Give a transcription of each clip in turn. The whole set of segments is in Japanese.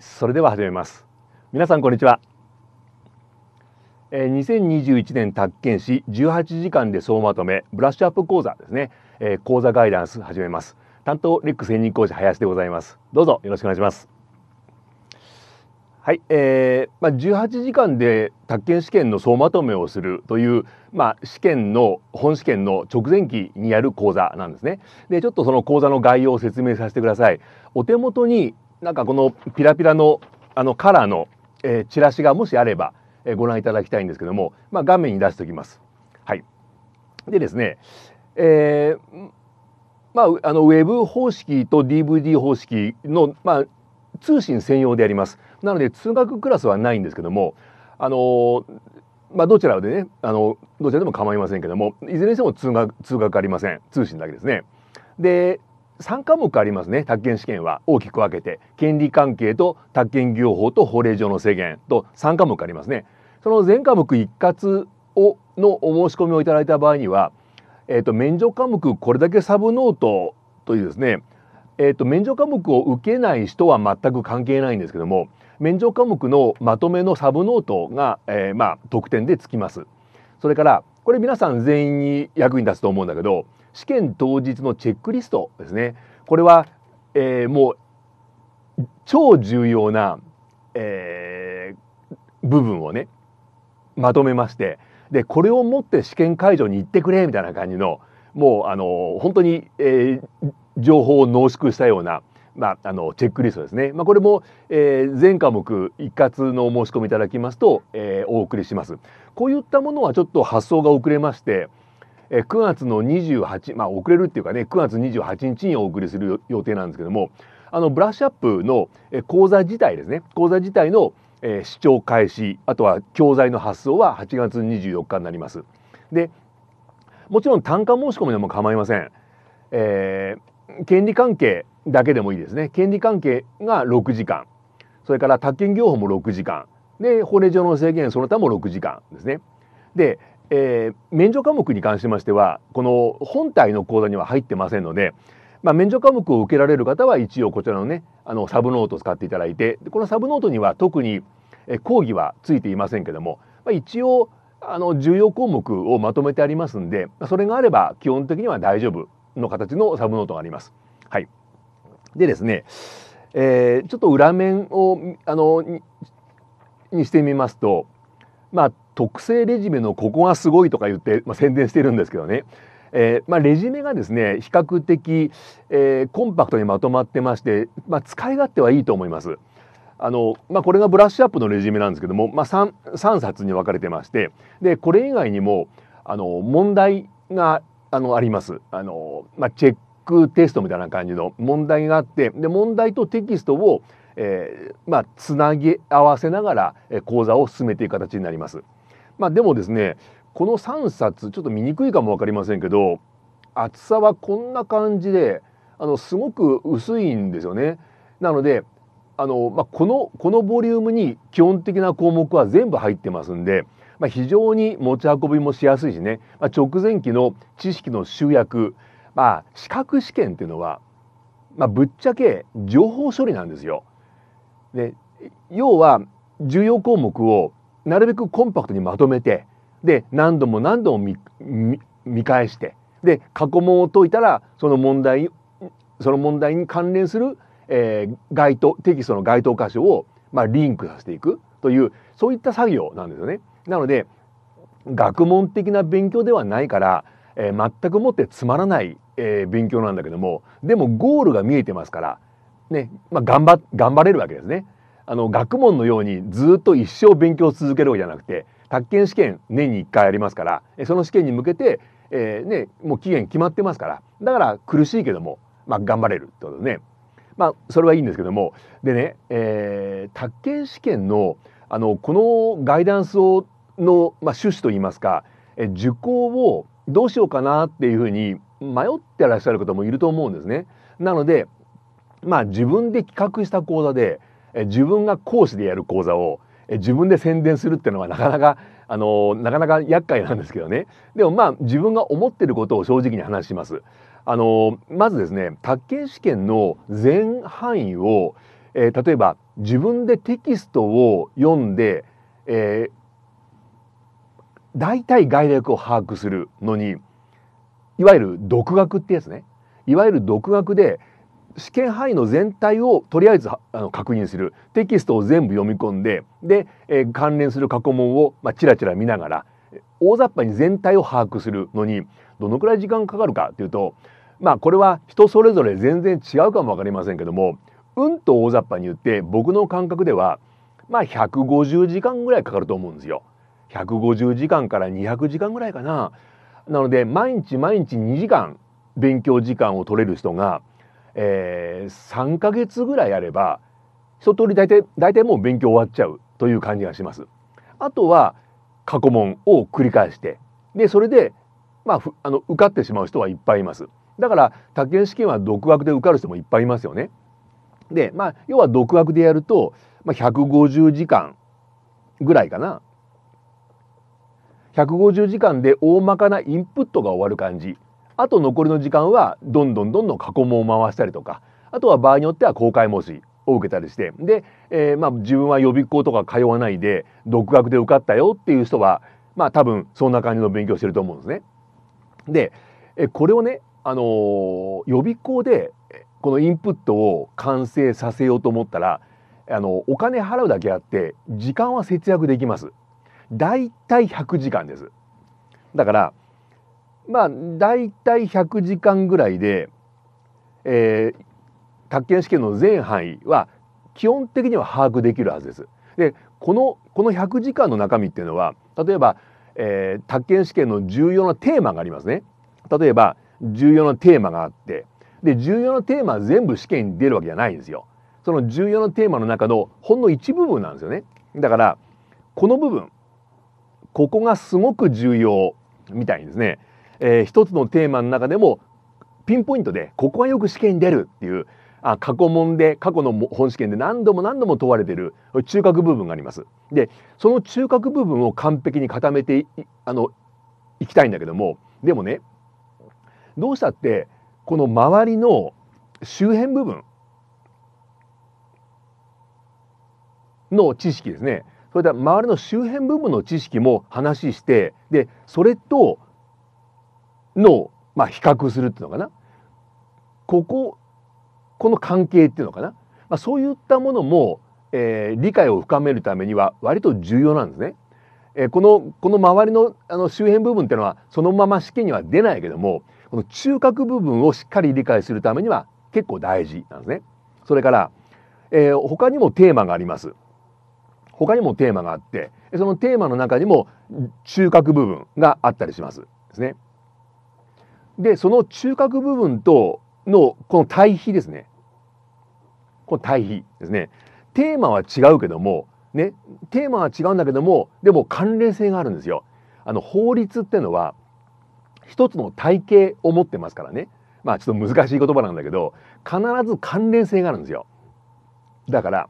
それでは始めます皆さんこんにちは2021年宅建士18時間で総まとめブラッシュアップ講座ですね講座ガイダンス始めます担当レック専任講師林でございますどうぞよろしくお願いしますはい、えー、まあ、18時間で宅建試験の総まとめをするという、まあ、試験の本試験の直前期にやる講座なんですね。でちょっとその講座の概要を説明させてください。お手元になんかこのピラピラのあのカラーの、えー、チラシがもしあれば、えー、ご覧いただきたいんですけども、まあ、画面に出しておきます。はい、でですね、えーまあ、あのウェブ方式と DVD 方式の、まあ、通信専用でやります。なので通学クラスはないんですけども、あのー、まあ、どちらでねあのどちらでも構いませんけどもいずれにしても通学通学ありません通信だけですね。で3科目ありますね宅建試験は大きく分けて権利関係と宅建業法と法令上の制限と3科目ありますねその全科目一括をのお申し込みをいただいた場合には、えーと、免除科目これだけサブノートというですね、えーと、と免除科目を受けない人は全く関係ないんですけども免除科目のまとめのサブノートが、えー、まあ、得点でつきます。それからこれ皆さん全員に役に立つと思うんだけど試験当日のチェックリストですねこれは、えー、もう超重要な、えー、部分をねまとめましてでこれを持って試験会場に行ってくれみたいな感じのもうあの本当に、えー、情報を濃縮したような、まあ、あのチェックリストですね、まあ、これも、えー、全科目一括のお申し込みいただきますと、えー、お送りしますこういったものはちょっと発送が遅れましてえ9月の28まあ遅れるっていうかね9月28日にお送りする予定なんですけどもあのブラッシュアップの講座自体ですね講座自体の、視聴開始あとは教材の発送は8月24日になります。でもちろん単価申し込みでも構いません。えー、権利関係だけでもいいですね権利関係が6時間それから宅建業法も6時間で法令上の制限その他も6時間ですね。で、えー、免除科目に関しましてはこの本体の講座には入ってませんので、まあ、免除科目を受けられる方は一応こちらのねあのサブノートを使っていただいてこのサブノートには特に講義はついていませんけども、まあ、一応あの重要項目をまとめてありますんでそれがあれば基本的には大丈夫の形のサブノートがあります。はい、でですね、えー、ちょっと裏面をあのにしてみますとまあ、特製レジメのここがすごいとか言って、まあ、宣伝してるんですけどね、えーまあ、レジメがですね比較的、えー、コンパクトにまとまってまして、まあ、使い勝手はいいと思います。あのまあ、これがブラッシュアップのレジメなんですけども、まあ3、3, 3冊に分かれてましてでこれ以外にもあの問題があのありますあの、まあ、チェックテストみたいな感じの問題があってで問題とテキストを、えー、まあ、つなぎ合わせながら講座を進めていく形になります。まあ、でもですねこの3冊ちょっと見にくいかも分かりませんけど厚さはこんな感じであのすごく薄いんですよね。なのであの、まあ、このこのボリュームに基本的な項目は全部入ってますんで、まあ、非常に持ち運びもしやすいしね、まあ、直前期の知識の集約、まあ、資格試験っていうのは、まぶっちゃけ情報処理なんですよ。で要は重要項目をなるべくコンパクトにまとめてで何度も何度も見返してで過去問を解いたらその問題その問題に関連する、えー、該当テキストの該当箇所を、まあ、リンクさせていくというそういった作業なんですよね。なので学問的な勉強ではないから、えー、全くもってつまらない、えー、勉強なんだけどもでもゴールが見えてますからねまあ、頑張頑張れるわけですね。あの学問のようにずっと一生勉強を続けるわけじゃなくて宅建試験年に1回ありますからその試験に向けて、えー、ね、もう期限決まってますからだから苦しいけども、まあ、頑張れるってことですね。まあ、それはいいんですけどもでね、えー、宅建試験のあのこのガイダンスをの、まあ、趣旨といいますか、え受講をどうしようかなっていうふうに迷ってらっしゃる方もいると思うんですね。なのでまあ自分で企画した講座で自分が講師でやる講座を自分で宣伝するっていうのはなかなかあのなかなか厄介なんですけどねでもまあ自分が思ってることを正直に話します。あのまずですね宅建試験の全範囲を、えー、例えば自分でテキストを読んで、えー、大体概略を把握するのにいわゆる独学ってやつねいわゆる独学で試験範囲の全体をとりあえずあの確認するテキストを全部読み込んでで、えー、関連する過去問を、まあ、ちらちら見ながら大雑把に全体を把握するのにどのくらい時間かかるかというとまあこれは人それぞれ全然違うかも分かりませんけどもうんと大雑把に言って僕の感覚ではまあ150時間ぐらいかかると思うんですよ。150時間から200時間ぐらいかな。なので毎日毎日2時間勉強時間を取れる人がえー、3ヶ月ぐらいあれば一通り大体大体もう勉強終わっちゃうという感じがします。あとは過去問を繰り返してでそれで、まあ、あの受かってしまう人はいっぱいいます。だから宅建試験は独学で受かる人もいっぱいいますよね。でまあ要は独学でやると、まあ、150時間ぐらいかな150時間で大まかなインプットが終わる感じあと残りの時間はどんどんどんどん過去問を回したりとかあとは場合によっては公開模試を受けたりしてで、えー、まあ自分は予備校とか通わないで独学で受かったよっていう人はまあ多分そんな感じの勉強してると思うんですね。で、えこれをね、あのー、予備校でこのインプットを完成させようと思ったらあのお金払うだけあって時間は節約できます。だいたい100時間です。だからまあ大体100時間ぐらいで、えー、宅建試験の全範囲は基本的には把握できるはずです。でこのこの100時間の中身っていうのは例えば、えー、宅建試験の重要なテーマがありますね。例えば重要なテーマがあってで重要なテーマは全部試験に出るわけじゃないんですよ。その重要なテーマの中のほんの一部分なんですよね。だからこの部分ここがすごく重要みたいですねえー、一つのテーマの中でもピンポイントでここはよく試験に出るっていうあ過去問で過去の本試験で何度も何度も問われている中核部分があります。でその中核部分を完璧に固めてあのいきたいんだけどもでもねどうしたってこの周りの周辺部分の知識ですねそれでは周りの周辺部分の知識も話してでそれとの、まあ、比較するっていうのかなこここの関係っていうのかな、まあ、そういったものも、えー、理解を深めるためには割と重要なんですね。えー、このこの周りのあの周辺部分っていうのはそのまま式には出ないけどもこの中核部分をしっかり理解するためには結構大事なんですね。それから、えー、他にもテーマがあります。他にもテーマがあってそのテーマの中にも中核部分があったりしますですね。で、その中核部分とのこの対比ですね。この対比ですね。テーマは違うけども、ね、テーマは違うんだけども、でも関連性があるんですよ。あの法律ってのは一つの体系を持ってますからね。まあちょっと難しい言葉なんだけど、必ず関連性があるんですよ。だから、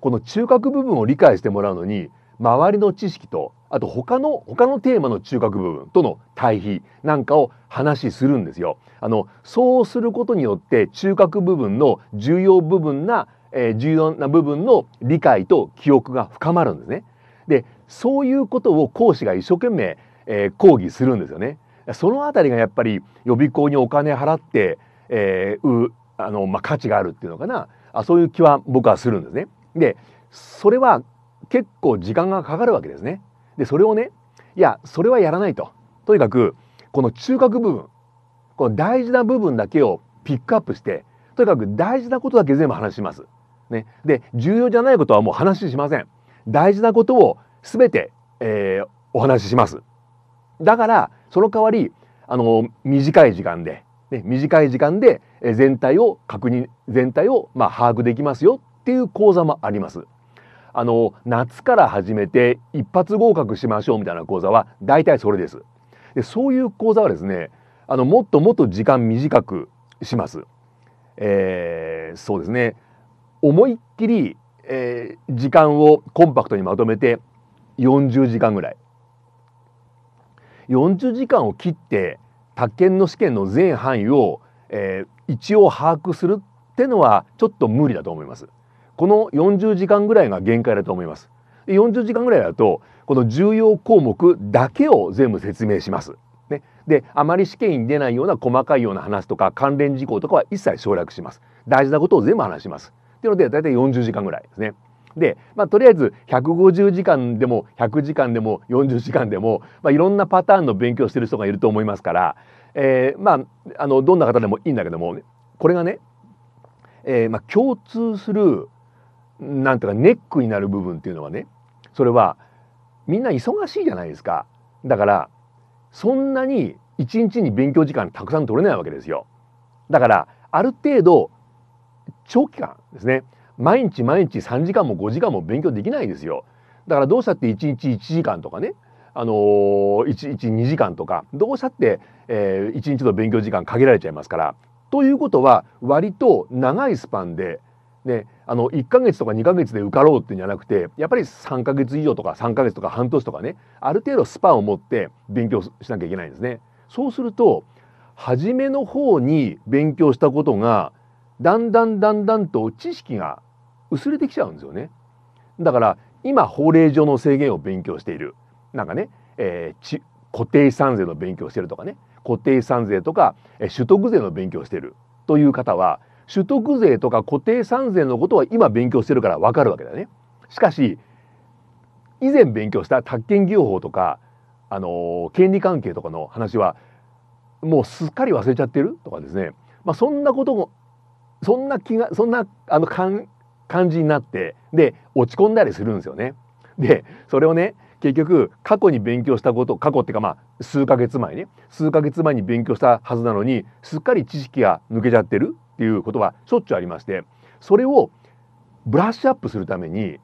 この中核部分を理解してもらうのに、周りの知識とあと他の他のテーマの中核部分との対比なんかを話するんですよ。あのそうすることによって中核部分の重要部分な、えー、重要な部分の理解と記憶が深まるんですね。でそういうことを講師が一生懸命、えー、講義するんですよね。そのあたりがやっぱり予備校にお金払って、えー、うあのまあ、価値があるっていうのかなあそういう気は僕はするんですね。でそれは結構時間がかかるわけですね。でそれをねいやそれはやらないととにかくこの中核部分この大事な部分だけをピックアップしてとにかく大事なことだけ全部話します。ね、で重要じゃないことはもう話しません。大事なことを全て、えー、お話しします。だからその代わりあの短い時間で、ね、短い時間で全体を確認全体をまあ把握できますよっていう講座もあります。あの夏から始めて一発合格しましょうみたいな講座は大体それです。でそういう講座はですねあのもっともっと時間短くします。えー、そうですね思いっきり、えー、時間をコンパクトにまとめて40時間ぐらい40時間を切って宅建の試験の全範囲を、えー、一応把握するってのはちょっと無理だと思います。この40時間ぐらいが限界だと思います。40時間ぐらいだとこの重要項目だけを全部説明します。ね、であまり試験に出ないような細かいような話とか関連事項とかは一切省略します。大事なことを全部話します。っていうのでだいたい40時間ぐらいですね。で、まあ、とりあえず150時間でも100時間でも40時間でも、まあ、いろんなパターンの勉強してる人がいると思いますから、えー、まああのどんな方でもいいんだけどもこれがね、えーまあ、共通するなんとかネックになる部分っていうのはねそれはみんな忙しいじゃないですかだからそんなに一日に勉強時間たくさん取れないわけですよだからある程度長期間ですね毎日毎日3時間も5時間も勉強できないですよだからどうしたって1日1時間とかねあのー、1日2時間とかどうしたって、えー、1日の勉強時間限られちゃいますからということは割と長いスパンでね、あの1ヶ月とか2ヶ月で受かろうっていうんじゃなくてやっぱり3ヶ月以上とか3ヶ月とか半年とかねある程度スパンを持って勉強しなきゃいけないんですね。そうすると初めの方に勉強したことがだんだんだんだんと知識が薄れてきちゃうんですよね。だから今法令上の制限を勉強しているなんかね、えー、固定資産税の勉強してるとかね固定資産税とか、えー、取得税の勉強してるという方は所得税とか固定産税のことは今勉強してるから分かるわけだよね。しかし以前勉強した宅建業法とか、あの権利関係とかの話はもうすっかり忘れちゃってるとかですね、まあ、そんなこともそんな気がそんなあの感じになってで落ち込んだりするんですよね。でそれをね結局過去に勉強したこと過去っていうかまあ数ヶ月前ね数ヶ月前に勉強したはずなのにすっかり知識が抜けちゃってるっていうことはしょっちゅうありましてそれをブラッシュアップするために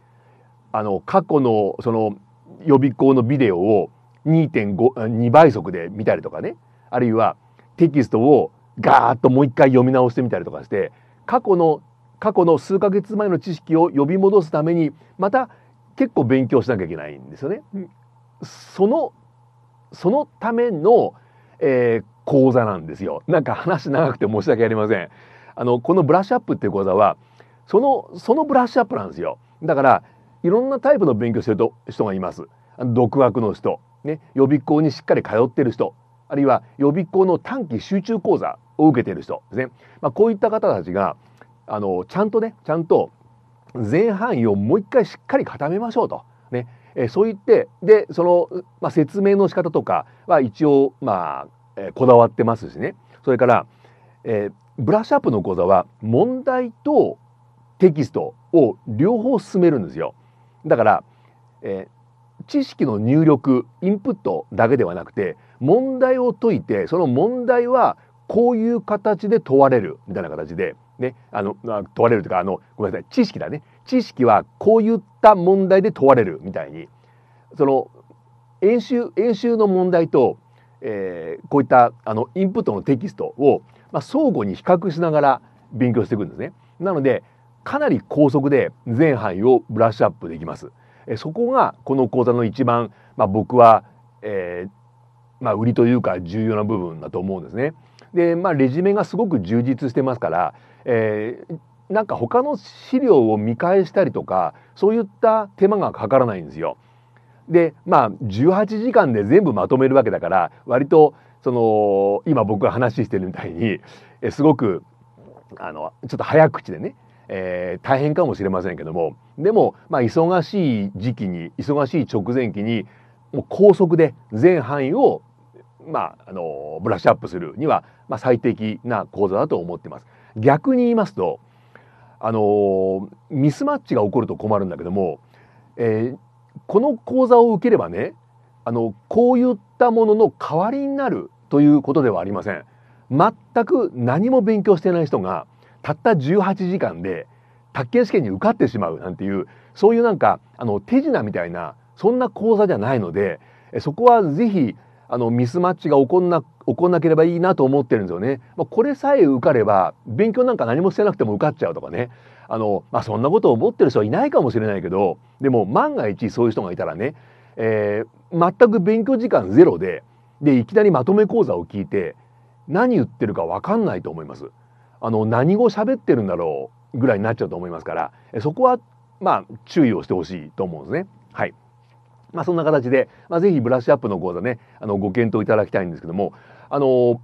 あの過去のその予備校のビデオを2.52倍速で見たりとかねあるいはテキストをガーッともう一回読み直してみたりとかして過去の過去の数ヶ月前の知識を呼び戻すためにまた結構勉強しなきゃいけないんですよね。そのそのための、えー、講座なんですよ。なんか話長くて申し訳ありません。あのこのブラッシュアップっていう講座はそのそのブラッシュアップなんですよだからいろんなタイプの勉強してる人がいます独学の人、ね、予備校にしっかり通ってる人あるいは予備校の短期集中講座を受けてる人ですね、まあ、こういった方たちがあのちゃんとねちゃんと全範囲をもう一回しっかり固めましょうと。ねえそう言ってでその、まあ、説明の仕方とかは一応、まあえこだわってますしねそれから、えブラッシュアップの講座は問題とテキストを両方進めるんですよ。だから、えー、知識の入力インプットだけではなくて問題を解いてその問題はこういう形で問われるみたいな形で、ね、あの問われるというかあのごめんなさい知識だね知識はこういった問題で問われるみたいにその演習演習の問題と、えー、こういったあのインプットのテキストをまあ、相互に比較しながら勉強していくんですね。なのでかなり高速で前範囲をブラッシュアップできます。えそこがこの講座の一番、まあ、僕は、えー、まあ、売りというか重要な部分だと思うんですね。で、まあ、レジメがすごく充実してますから、えー、なんか他の資料を見返したりとかそういった手間がかからないんですよ。でまあ18時間で全部まとめるわけだから割とその今僕が話してるみたいにえすごくあのちょっと早口でね、えー、大変かもしれませんけどもでも、まあ、忙しい時期に忙しい直前期にもう高速で全範囲を、まあ、あのブラッシュアップするには、まあ、最適な講座だと思ってます。逆に言いますとあのミスマッチが起こると困るんだけども、えー、この講座を受ければねあのこういったものの代わりになるということではありません全く何も勉強してない人がたった18時間で宅建試験に受かってしまうなんていうそういうなんかあの手品みたいなそんな講座じゃないのでそこは是非あのミスマッチが起こんな起こんなければいいなと思ってるんですよね。まあ、これさえ受かれば勉強なんか何もしてなくても受かっちゃうとかねあの、まあ、そんなことを思ってる人はいないかもしれないけどでも万が一そういう人がいたらねえー、全く勉強時間ゼロででいきなりまとめ講座を聞いて何言ってるか分かんないと思います。あの何語喋ってるんだろうぐらいになっちゃうと思いますからそこはまあ注意をしてほしいと思うんですね。はい。まあそんな形で、まあ、ぜひブラッシュアップの講座ねあのご検討いただきたいんですけどもあの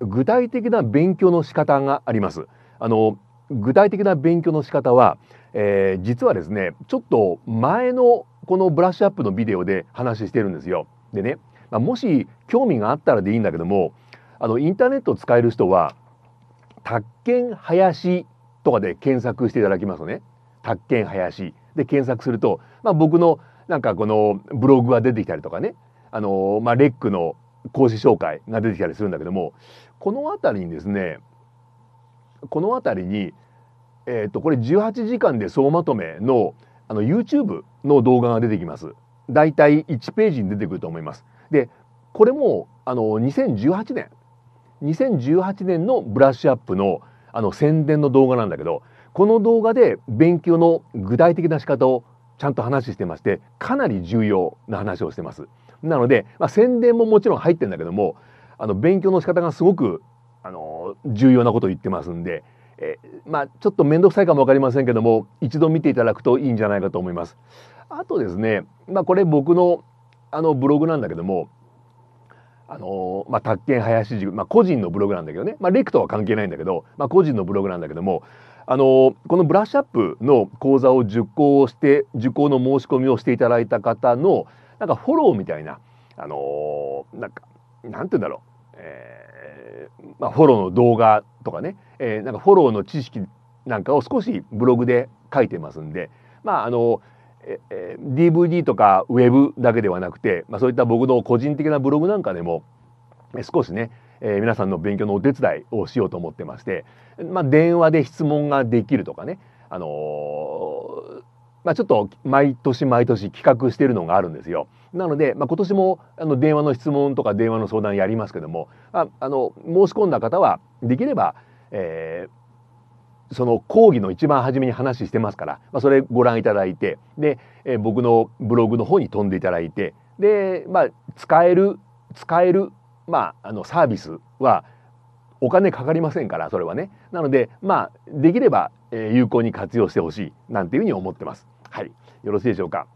具体的な勉強の仕方があります。あの具体的な勉強の仕方は、えー、実はですねちょっと前のこのブラッシュアップのビデオで話してるんですよ。でね、まあ、もし興味があったらでいいんだけどもあのインターネットを使える人は「宅建林」とかで検索していただきますね「宅建林」で検索すると、まあ、僕のなんかこのブログが出てきたりとかねあの、まあ、レックの講師紹介が出てきたりするんだけどもこの辺りにですねこの辺りに、えー、とこれ18時間で総まとめのあの YouTube の動画が出てきます。だいたい1ページに出てくると思います。で、これもあの2018年、2018年のブラッシュアップのあの宣伝の動画なんだけど、この動画で勉強の具体的な仕方をちゃんと話してまして、かなり重要な話をしてます。なので、まあ、宣伝ももちろん入ってんだけども、あの勉強の仕方がすごくあの重要なことを言ってますんで、えまあ、ちょっと面倒くさいかも分かりませんけども一度見ていただくといいんじゃないかと思います。あとですね、まあ、これ僕のあのブログなんだけどもあのまあ、宅建林塾、まあ、個人のブログなんだけどね、まあ、レクとは関係ないんだけど、まあ、個人のブログなんだけども、あのこのブラッシュアップの講座を受講して受講の申し込みをしていただいた方のなんかフォローみたいな、あのなんかなんて言うんだろう、えー、まあ、フォローの動画とかね、えー、なんかフォローの知識なんかを少しブログで書いてますんで、まああのえー、DVD とかウェブだけではなくて、まあ、そういった僕の個人的なブログなんかでも少しね、えー、皆さんの勉強のお手伝いをしようと思ってまして、まあ、電話で質問ができるとかね、あのー、まあ、ちょっと毎年毎年企画してるのがあるんですよ。なので、まあ、今年もあの電話の質問とか電話の相談やりますけどもああの申し込んだ方はできれば、えー、その講義の一番初めに話してますから、まあ、それご覧いただいてで、えー、僕のブログの方に飛んでいただいてで、まあ、使える使える、まあ、あのサービスはお金かかりませんからそれはねなのでまあできれば、えー、有効に活用してほしいなんていうふうに思ってます。はい、よろしいでしょうか。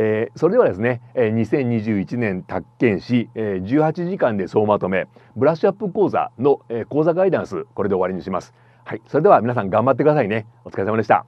えー、それではですね、えー、2021年宅建市、えー、18時間で総まとめブラッシュアップ講座の、えー、講座ガイダンスこれで終わりにします。はい、それでは皆さん頑張ってくださいね。お疲れ様でした。